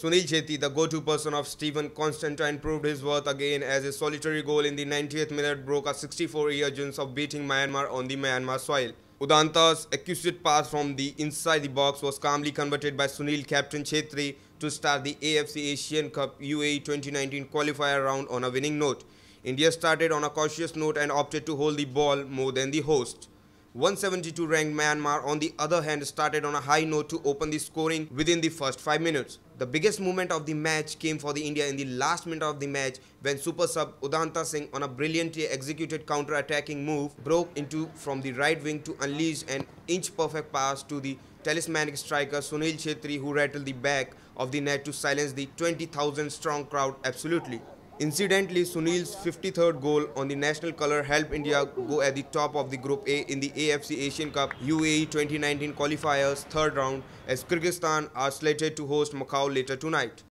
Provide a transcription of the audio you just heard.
Sunil Chetty, the go-to person of Stephen Constantine, proved his worth again as a solitary goal in the 90th minute broke a 64-year jinx of beating Myanmar on the Myanmar soil. Udanta's exquisite pass from the inside the box was calmly converted by Sunil captain Chetri to start the AFC Asian Cup UAE 2019 qualifier round on a winning note. India started on a cautious note and opted to hold the ball more than the host. 172 ranked Myanmar on the other hand started on a high note to open the scoring within the first 5 minutes. The biggest moment of the match came for the India in the last minute of the match when super sub Udanta Singh on a brilliantly executed counter-attacking move broke into from the right wing to unleash an inch-perfect pass to the talismanic striker Sunil Chetri who rattled the back of the net to silence the 20,000 strong crowd absolutely. Incidentally, Sunil's 53rd goal on the national colour helped India go at the top of the Group A in the AFC Asian Cup UAE 2019 qualifiers third round as Kyrgyzstan are slated to host Macau later tonight.